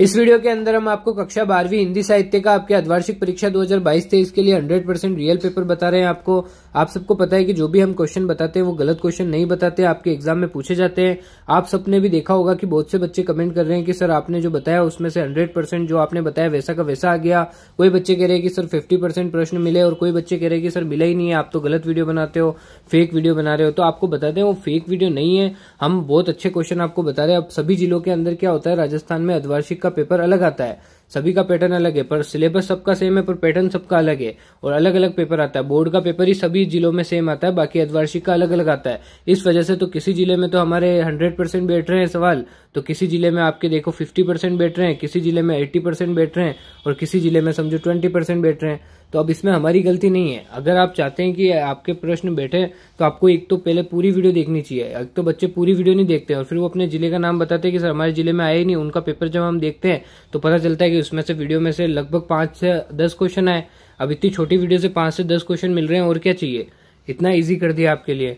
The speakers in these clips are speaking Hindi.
इस वीडियो के अंदर हम आपको कक्षा बारहवीं हिंदी साहित्य का आपके अर्धवार्षिक परीक्षा 2022-23 के लिए 100 परसेंट रियल पेपर बता रहे हैं आपको आप सबको पता है कि जो भी हम क्वेश्चन बताते हैं वो गलत क्वेश्चन नहीं बताते आपके एग्जाम में पूछे जाते हैं आप सबने भी देखा होगा कि बहुत से बच्चे कमेंट कर रहे हैं कि सर आपने जो बताया उसमें से हंड्रेड जो आपने बताया वैसा का वैसा आ गया कोई बच्चे कह रहे हैं कि सर फिफ्टी प्रश्न मिले और कोई बच्चे कह रहे हैं कि सर मिला ही नहीं है आप तो गलत वीडियो बनाते हो फेक वीडियो बना रहे हो तो आपको बताते हैं वो फेक वीडियो नहीं है हम बहुत अच्छे क्वेश्चन आपको बता रहे हैं अब सभी जिलों के अंदर क्या होता है राजस्थान में अर्धवार्षिक उसका पेपर अलग आता है सभी का पैटर्न अलग है पर सिलेबस सबका सेम है पर पैटर्न सबका अलग है और अलग अलग पेपर आता है बोर्ड का पेपर ही सभी जिलों में सेम आता है बाकी अधवार्षिक का अलग अलग आता है इस वजह से तो किसी जिले में तो हमारे हंड्रेड परसेंट बैठ रहे हैं सवाल तो किसी जिले में आपके देखो फिफ्टी परसेंट बैठ रहे हैं किसी जिले में एट्टी परसेंट बैठ रहे हैं और किसी जिले में समझो ट्वेंटी परसेंट बैठ रहे हैं तो अब इसमें हमारी गलती नहीं है अगर आप चाहते हैं कि आपके प्रश्न बैठे तो आपको एक तो पहले पूरी वीडियो देखनी चाहिए एक तो बच्चे पूरी वीडियो नहीं देखते और फिर वो अपने जिले का नाम बताते हैं कि सर हमारे जिले में आए ही नहीं उनका पेपर जब हम देखते हैं तो पता चलता है कि कि उसमें से वीडियो में से लगभग पाँच से दस क्वेश्चन आए अब इतनी छोटी वीडियो से पाँच से दस क्वेश्चन मिल रहे हैं और क्या चाहिए इतना ईजी कर दिया आपके लिए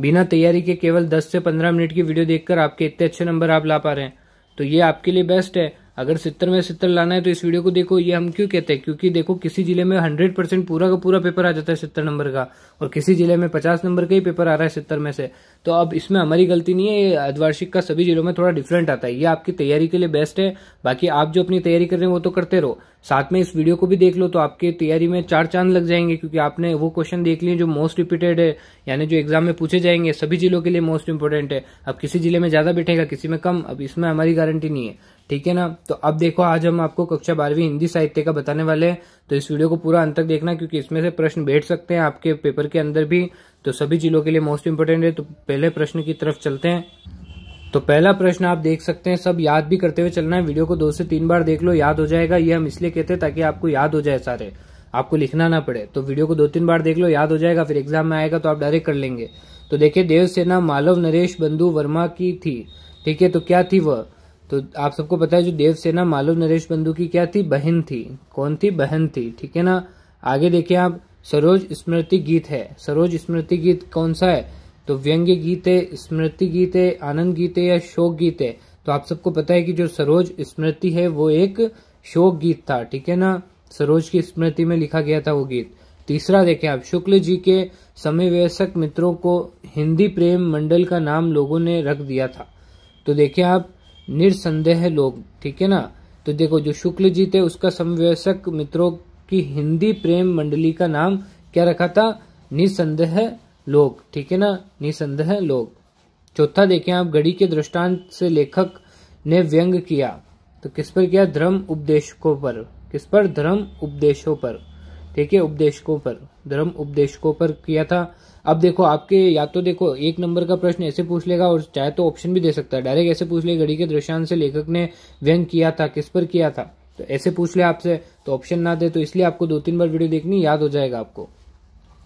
बिना तैयारी के केवल दस से पंद्रह मिनट की वीडियो देखकर आपके इतने अच्छे नंबर आप ला पा रहे हैं तो ये आपके लिए बेस्ट है अगर सितर में सितर लाना है तो इस वीडियो को देखो ये हम क्यों कहते हैं क्योंकि देखो किसी जिले में हंड्रेड परसेंट पूरा का पूरा पेपर आ जाता है सितर नंबर का और किसी जिले में पचास नंबर का ही पेपर आ रहा है सितर में से तो अब इसमें हमारी गलती नहीं है ये अर्धवार्षिक का सभी जिलों में थोड़ा डिफरेंट आता है ये आपकी तैयारी के लिए बेस्ट है बाकी आप जो अपनी तैयारी कर रहे हैं वो तो करते रहो साथ में इस वीडियो को भी देख लो तो आपकी तैयारी में चार चांद लग जाएंगे क्योंकि आपने वो क्वेश्चन देख लिए जो मोस्ट रिपीटेड है यानी जो एग्जाम में पूछे जाएंगे सभी जिलों के लिए मोस्ट इंपॉर्टेंट है अब किसी जिले में ज़्यादा बैठेगा किसी में कम अब इसमें हमारी गारंटी नहीं है ठीक है ना तो अब देखो आज हम आपको कक्षा बारहवीं हिंदी साहित्य का बताने वाले हैं तो इस वीडियो को पूरा अंत तक देखना क्योंकि इसमें से प्रश्न बैठ सकते हैं आपके पेपर के अंदर भी तो सभी जिलों के लिए मोस्ट इम्पोर्टेंट है तो पहले प्रश्न की तरफ चलते हैं तो पहला प्रश्न आप देख सकते हैं सब याद भी करते हुए चलना है वीडियो को दो से तीन बार देख लो याद हो जाएगा ये हम इसलिए कहते हैं ताकि आपको याद हो जाए सारे आपको लिखना ना पड़े तो वीडियो को दो तीन बार देख लो याद हो जाएगा फिर एग्जाम में आएगा तो आप डायरेक्ट कर लेंगे तो देखिये देवसेना मालव नरेश बंधु वर्मा की थी ठीक है तो क्या थी वह तो आप सबको पता है जो देवसेना मालव नरेश बंधु की क्या थी बहन थी कौन थी बहन थी ठीक है ना आगे देखिए आप सरोज स्मृति गीत है सरोज स्मृति गीत कौन सा है तो व्यंग्य गीत है स्मृति गीत है आनंद गीत है या शोक गीत है तो आप सबको पता है कि जो सरोज स्मृति है वो एक शोक गीत था ठीक है ना सरोज की स्मृति में लिखा गया था वो गीत तीसरा देखें आप शुक्ल जी के समय व्यवसक मित्रों को हिंदी प्रेम मंडल का नाम लोगों ने रख दिया था तो देखें आप निरसंदेह लोग ठीक है ना तो देखो जो शुक्ल जी थे उसका समवयसक मित्रों की हिंदी प्रेम मंडली का नाम क्या रखा था निसंदेह लोग ठीक है ना निसंदेह लोग चौथा देखें आप गड़ी के दृष्टांत से लेखक ने व्यंग किया तो किस पर किया धर्म उपदेशकों पर किस पर धर्म उपदेशों पर ठीक है उपदेशकों पर धर्म उपदेशकों पर किया था अब देखो आपके या तो देखो एक नंबर का प्रश्न ऐसे पूछ लेगा और चाहे तो ऑप्शन भी दे सकता है डायरेक्ट ऐसे पूछ ले घड़ी के दृष्टांत से लेखक ने व्यंग किया था किस पर किया था तो ऐसे पूछ ले आपसे तो ऑप्शन ना दे तो इसलिए आपको दो तीन बार वीडियो देखनी याद हो जाएगा आपको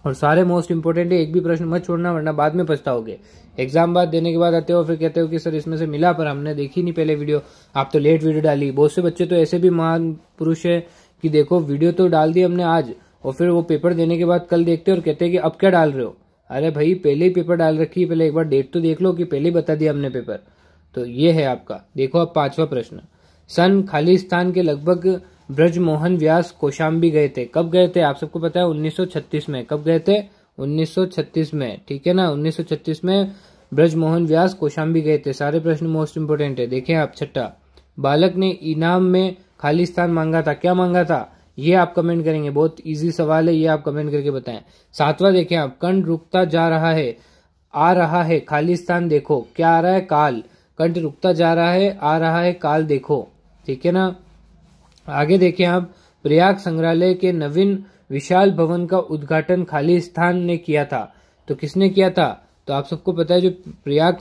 और सारे मोस्ट इंपॉर्टेंट है एक भी प्रश्न मत छोड़ना वरना बाद में पछताओगे एग्जाम बाद देने के बाद आते हो फिर कहते हो कि सर इसमें से मिला पर हमने देखी नहीं पहले वीडियो आप तो लेट वीडियो डाली बहुत से बच्चे तो ऐसे भी महान पुरुष है कि देखो वीडियो तो डाल दी हमने आज और फिर वो पेपर देने के बाद कल देखते और कहते हैं कि अब क्या डाल रहे हो अरे भाई पहले ही पेपर डाल रखी है पहले एक बार डेट तो देख लो कि पहले बता दिया हमने पेपर तो ये है आपका देखो अब पांचवा प्रश्न सन खालिस्तान के लगभग ब्रज मोहन व्यास कोशाम्बी गए थे कब गए थे आप सबको पता है 1936 में कब गए थे 1936 में ठीक है ना 1936 में ब्रज मोहन व्यास कोशाम्बी गए थे सारे प्रश्न मोस्ट इंपोर्टेंट है देखें आप छठा बालक ने इनाम में खालिस्तान मांगा था क्या मांगा था ये आप कमेंट करेंगे बहुत इजी सवाल है ये आप कमेंट करके बताएं सातवां देखें आप कंठ रुकता जा रहा है आ रहा है खाली स्थान देखो क्या आ रहा है काल कंठ रुकता जा रहा है आ रहा है काल देखो ठीक है ना आगे देखें आप प्रयाग संग्रहालय के नवीन विशाल भवन का उद्घाटन खाली स्थान ने किया था तो किसने किया था तो आप सबको पता है जो प्रयाग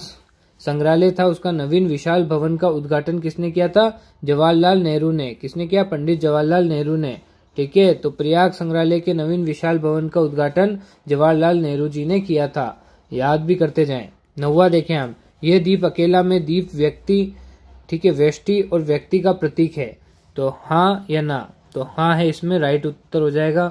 संग्रहालय था उसका नवीन विशाल भवन का उद्घाटन किसने किया था जवाहरलाल नेहरू ने किसने किया पंडित जवाहरलाल नेहरू ने ठीक है तो प्रयाग संग्रहालय के नवीन विशाल भवन का उद्घाटन जवाहरलाल नेहरू जी ने किया था याद भी करते जाएं नौवा देखें हम यह दीप अकेला में दीप व्यक्ति ठीक है व्यष्टि और व्यक्ति का प्रतीक है तो हाँ या ना तो हाँ है इसमें राइट उत्तर हो जाएगा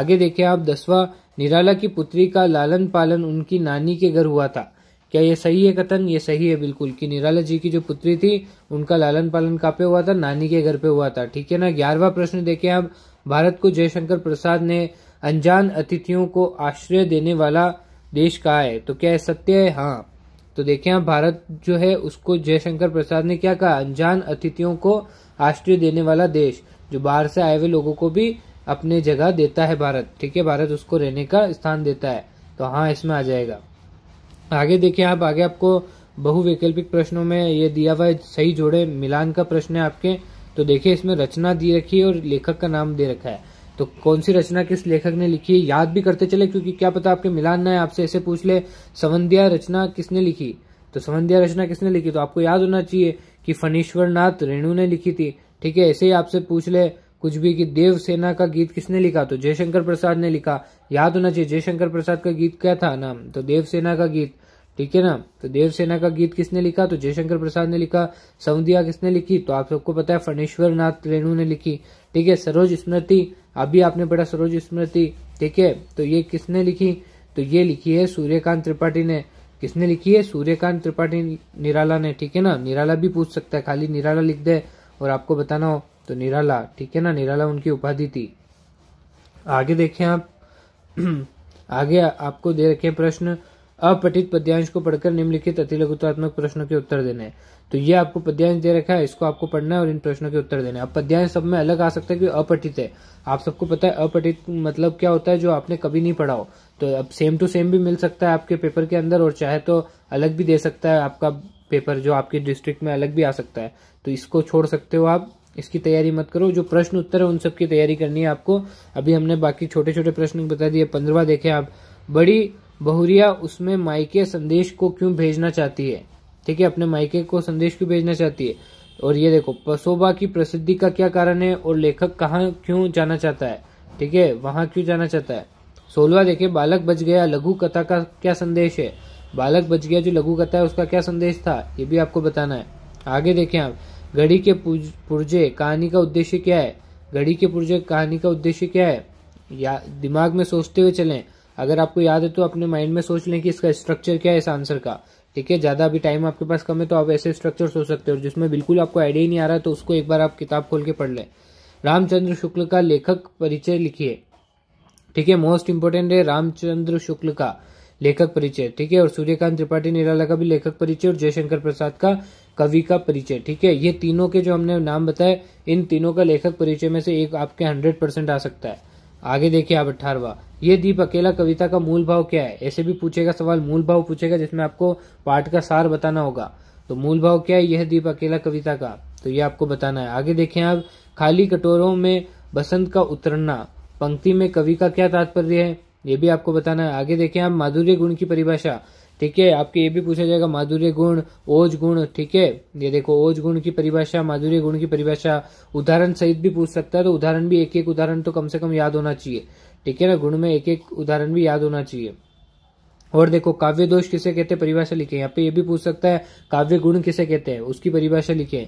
आगे देखें आप दसवा निराला की पुत्री का लालन पालन उनकी नानी के घर हुआ था क्या ये सही है कथन ये सही है बिल्कुल कि निराला जी की जो पुत्री थी उनका लालन पालन कहाँ पे हुआ था नानी के घर पे हुआ था ठीक है ना ग्यारहवा प्रश्न देखें आप भारत को जयशंकर प्रसाद ने अनजान अतिथियों को आश्रय देने वाला देश कहा है तो क्या सत्य है हाँ तो देखिये आप भारत जो है उसको जयशंकर प्रसाद ने क्या कहा अनजान अतिथियों को आश्रय देने वाला देश जो बाहर से आए हुए लोगों को भी अपने जगह देता है भारत ठीक है भारत उसको रहने का स्थान देता है तो हाँ इसमें आ जाएगा आगे देखिए आप आगे आपको बहुवैकल्पिक प्रश्नों में ये दिया हुआ है सही जोड़े मिलान का प्रश्न है आपके तो देखिए इसमें रचना दी रखी है और लेखक का नाम दे रखा है तो कौन सी रचना किस लेखक ने लिखी है याद भी करते चले क्योंकि क्या पता आपके मिलान ना है आपसे ऐसे पूछ ले संबंधिया रचना किसने लिखी तो संबंधिया रचना किसने लिखी तो आपको याद होना चाहिए कि फणीश्वर नाथ रेणु ने लिखी थी ठीक है ऐसे ही आपसे पूछ ले कुछ भी कि देव सेना का गीत किसने लिखा तो जयशंकर प्रसाद ने लिखा याद होना चाहिए जयशंकर प्रसाद का गीत क्या था नाम तो देव सेना का गीत ठीक है ना तो देवसेना का गीत किसने लिखा तो जयशंकर प्रसाद ने लिखा सऊदिया किसने लिखी तो आप सबको पता है फणेश्वर नाथ रेणु ने लिखी ठीक है सरोज स्मृति अभी आपने पढ़ा सरोज स्मृति ठीक है तो ये किसने लिखी तो ये लिखी है सूर्यकांत त्रिपाठी ने किसने लिखी है सूर्यकांत त्रिपाठी निराला ने ठीक है ना निराला भी पूछ सकता है खाली निराला लिख दे और आपको बताना हो तो निराला ठीक है ना निराला उनकी उपाधि थी आगे देखें आप आगे आपको दे रखे प्रश्न अपठित पद्यांश को पढ़कर निम्नलिखित अति लघुतात्मक प्रश्नों के उत्तर देने हैं तो ये आपको पद्यांश दे रखा है इसको आपको पढ़ना है और इन प्रश्नों के उत्तर देने अब पद्यांश सब में अलग आ सकता है कि अपठित है आप सबको पता है अपठित मतलब क्या होता है जो आपने कभी नहीं पढ़ा हो तो अब सेम टू सेम भी मिल सकता है आपके पेपर के अंदर और चाहे तो अलग भी दे सकता है आपका पेपर जो आपके डिस्ट्रिक्ट में अलग भी आ सकता है तो इसको छोड़ सकते हो आप इसकी तैयारी मत करो जो प्रश्न उत्तर है उन सबकी तैयारी करनी है आपको अभी हमने बाकी छोटे छोटे प्रश्न बता दिए पंद्रवा देखे आप बड़ी बहुरिया उसमें माइके संदेश को क्यों भेजना चाहती है ठीक है अपने माइके को संदेश क्यों भेजना चाहती है और ये देखो पसोबा की प्रसिद्धि का क्या कारण है और लेखक कहाँ क्यों जाना चाहता है ठीक है वहां क्यों जाना चाहता है सोलवा देखे बालक बच गया लघु कथा का क्या संदेश है बालक बच गया जो लघु कथा है उसका क्या संदेश था ये भी आपको बताना है आगे देखें आप घड़ी के पुर्जे कहानी का उद्देश्य क्या है घड़ी के पुर्जे कहानी का उद्देश्य क्या है या दिमाग में सोचते हुए चलें अगर आपको याद है तो अपने माइंड में सोच लें कि इसका स्ट्रक्चर क्या है इस आंसर का ठीक है ज़्यादा अभी टाइम आपके पास कम है तो आप ऐसे स्ट्रक्चर सोच सकते हो जिसमें बिल्कुल आपको आइडिया ही नहीं आ रहा तो उसको एक बार आप किताब खोल के पढ़ लें रामचंद्र शुक्ल का लेखक परिचय लिखिए ठीक है मोस्ट इम्पोर्टेंट है रामचंद्र शुक्ल का लेखक परिचय ठीक है और सूर्यकांत त्रिपाठी निराला का भी लेखक परिचय और जयशंकर प्रसाद का कवि का परिचय ठीक है ये तीनों के जो हमने नाम बताए इन तीनों का लेखक परिचय में से एक आपके हंड्रेड परसेंट आ सकता है आगे देखिए आप अठारवा ये दीप अकेला कविता का मूल भाव क्या है ऐसे भी पूछेगा सवाल मूल भाव पूछेगा जिसमें आपको पाठ का सार बताना होगा तो मूल भाव क्या है यह दीप अकेला कविता का तो ये आपको बताना है आगे देखें आप खाली कटोरों में बसंत का उतरना पंक्ति में कवि का क्या तात्पर्य है ये भी आपको बताना है आगे देखें आप माधुर्य गुण की परिभाषा ठीक है आपके ये भी पूछा जाएगा माधुर्य गुण ओज गुण ठीक है ये देखो ओज गुण की परिभाषा माधुर्य गुण की परिभाषा उदाहरण सहित भी पूछ सकता है तो उदाहरण भी एक एक उदाहरण तो कम से कम याद होना चाहिए ठीक है ना गुण में एक एक उदाहरण भी याद होना चाहिए और देखो काव्य दोष किसे कहते हैं परिभाषा लिखे यहाँ पे ये भी पूछ सकता है काव्य गुण किसे कहते हैं उसकी परिभाषा लिखे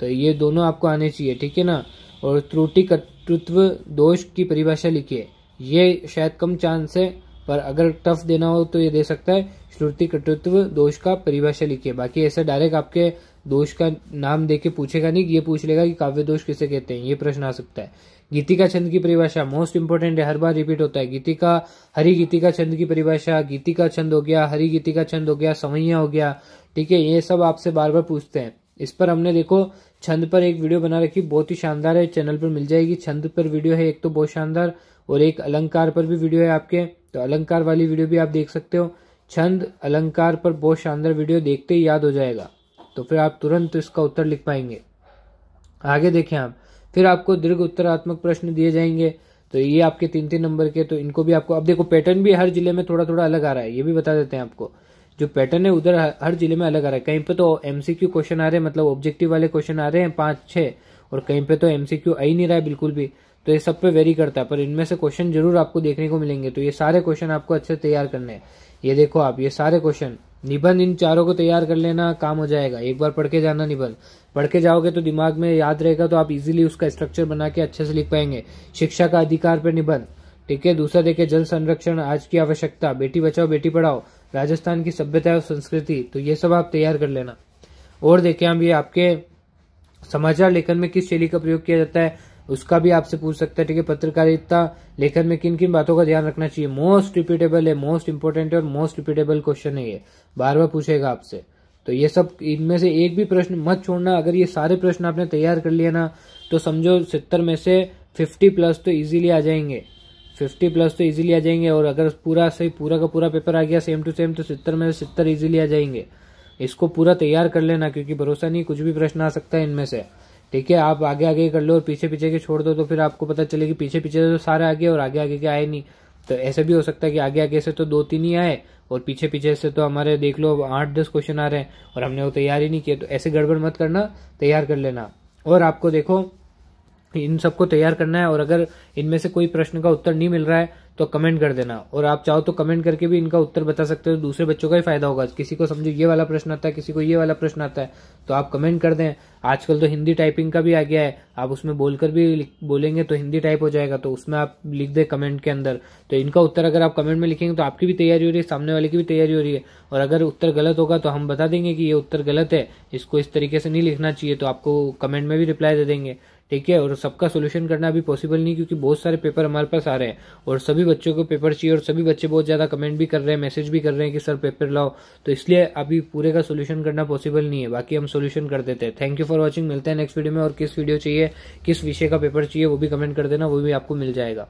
तो ये दोनों आपको आने चाहिए ठीक है ना और त्रुटि कर्तृत्व दोष की परिभाषा लिखिए ये शायद कम चांस है पर अगर टफ देना हो तो ये दे सकता है श्रुति कटुत्व दोष का परिभाषा लिखिए बाकी ऐसा डायरेक्ट आपके दोष का नाम दे के पूछेगा नहीं ये पूछ लेगा कि काव्य दोष किसे कहते हैं ये प्रश्न आ सकता है गीतिका छंद की परिभाषा मोस्ट इंपोर्टेंट है हर बार रिपीट होता है गीतिका हरी गीतिका छंद की परिभाषा गीतिका छंद हो गया हरी गीतिका छंद हो गया समैया हो गया ठीक है ये सब आपसे बार बार पूछते हैं इस पर हमने देखो छंद पर एक वीडियो बना रखी बहुत ही शानदार है चैनल पर मिल जाएगी छंद पर वीडियो है एक तो बहुत शानदार और एक अलंकार पर भी वीडियो है आपके तो अलंकार वाली वीडियो भी आप देख सकते हो छंद अलंकार पर बहुत शानदार वीडियो देखते ही याद हो जाएगा तो फिर आप तुरंत इसका उत्तर लिख पाएंगे आगे देखें आप फिर आपको दीर्घ उत्तरात्मक प्रश्न दिए जाएंगे तो ये आपके तीन तीन नंबर के तो इनको भी आपको अब देखो पैटर्न भी हर जिले में थोड़ा थोड़ा अलग आ रहा है ये भी बता देते हैं आपको जो पैटर्न है उधर हर जिले में अलग आ रहा है कहीं पे तो एमसीक्यू क्वेश्चन आ रहे हैं मतलब ऑब्जेक्टिव वाले क्वेश्चन आ रहे हैं पांच छह और कहीं पे तो एमसीक्यू आ ही नहीं रहा है बिल्कुल भी तो ये सब पे वेरी करता है पर इनमें से क्वेश्चन जरूर आपको देखने को मिलेंगे तो ये सारे क्वेश्चन आपको अच्छे से तैयार करने हैं ये देखो आप ये सारे क्वेश्चन निबंध इन चारों को तैयार कर लेना काम हो जाएगा एक बार पढ़ के जाना निबंध पढ़ के जाओगे तो दिमाग में याद रहेगा तो आप इजिली उसका स्ट्रक्चर बना के अच्छे से लिख पाएंगे शिक्षा का अधिकार पर निबंध ठीक है दूसरा देखे जल संरक्षण आज की आवश्यकता बेटी बचाओ बेटी पढ़ाओ राजस्थान की सभ्यता और संस्कृति तो ये सब आप तैयार कर लेना और देखें हम ये आपके समाचार लेखन में किस शैली का प्रयोग किया जाता है उसका भी आपसे पूछ सकता है ठीक है पत्रकारिता लेखन में किन किन बातों का ध्यान रखना चाहिए मोस्ट रिपीटेबल है मोस्ट इंपोर्टेंट है और मोस्ट रिपीटेबल क्वेश्चन है ये बार बार पूछेगा आपसे तो ये सब इनमें से एक भी प्रश्न मत छोड़ना अगर ये सारे प्रश्न आपने तैयार कर लिया ना तो समझो सत्तर में से फिफ्टी प्लस तो इजीली आ जाएंगे फिफ्टी प्लस तो इजीली आ जाएंगे और अगर पूरा सही पूरा का पूरा पेपर आ गया सेम टू सेम तो सितर में सितर इजीली आ जाएंगे इसको पूरा तैयार कर लेना क्योंकि भरोसा नहीं कुछ भी प्रश्न आ सकता है इनमें से ठीक है आप आगे आगे कर लो और पीछे पीछे के छोड़ दो तो फिर आपको पता चले कि पीछे पीछे तो सारे आगे और आगे आगे के आए नहीं तो ऐसे भी हो सकता है कि आगे आगे से तो दो तीन ही आए और पीछे पीछे से तो हमारे देख लो आठ दस क्वेश्चन आ रहे हैं और हमने वो तैयार ही नहीं किया तो ऐसे गड़बड़ मत करना तैयार कर लेना और आपको देखो इन सबको तैयार करना है और अगर इनमें से कोई प्रश्न का उत्तर नहीं मिल रहा है तो कमेंट कर देना और आप चाहो तो कमेंट करके भी इनका उत्तर बता सकते हो तो दूसरे बच्चों का ही फायदा होगा किसी को समझो ये वाला प्रश्न आता है किसी को ये वाला प्रश्न आता है तो आप कमेंट कर दें आजकल तो हिंदी टाइपिंग का भी आ गया है आप उसमें बोलकर भी बोलेंगे तो हिंदी टाइप हो जाएगा तो उसमें आप लिख दें कमेंट के अंदर तो इनका उत्तर अगर आप कमेंट में लिखेंगे तो आपकी भी तैयारी हो रही है सामने वाले की भी तैयारी हो रही है और अगर उत्तर गलत होगा तो हम बता देंगे कि ये उत्तर गलत है इसको इस तरीके से नहीं लिखना चाहिए तो आपको कमेंट में भी रिप्लाई दे देंगे ठीक है और सबका सोल्यूशन करना अभी पॉसिबल नहीं क्योंकि बहुत सारे पेपर हमारे पास आ रहे हैं और सभी बच्चों को पेपर चाहिए और सभी बच्चे बहुत ज़्यादा कमेंट भी कर रहे हैं मैसेज भी कर रहे हैं कि सर पेपर लाओ तो इसलिए अभी पूरे का सोल्यूशन करना पॉसिबल नहीं है बाकी हम सोल्यूशन कर देते हैं थैंक यू फॉर वॉचिंग मिलते हैं नेक्स्ट वीडियो में और किस वीडियो चाहिए किस विषय का पेपर चाहिए वो भी कमेंट कर देना वो भी आपको मिल जाएगा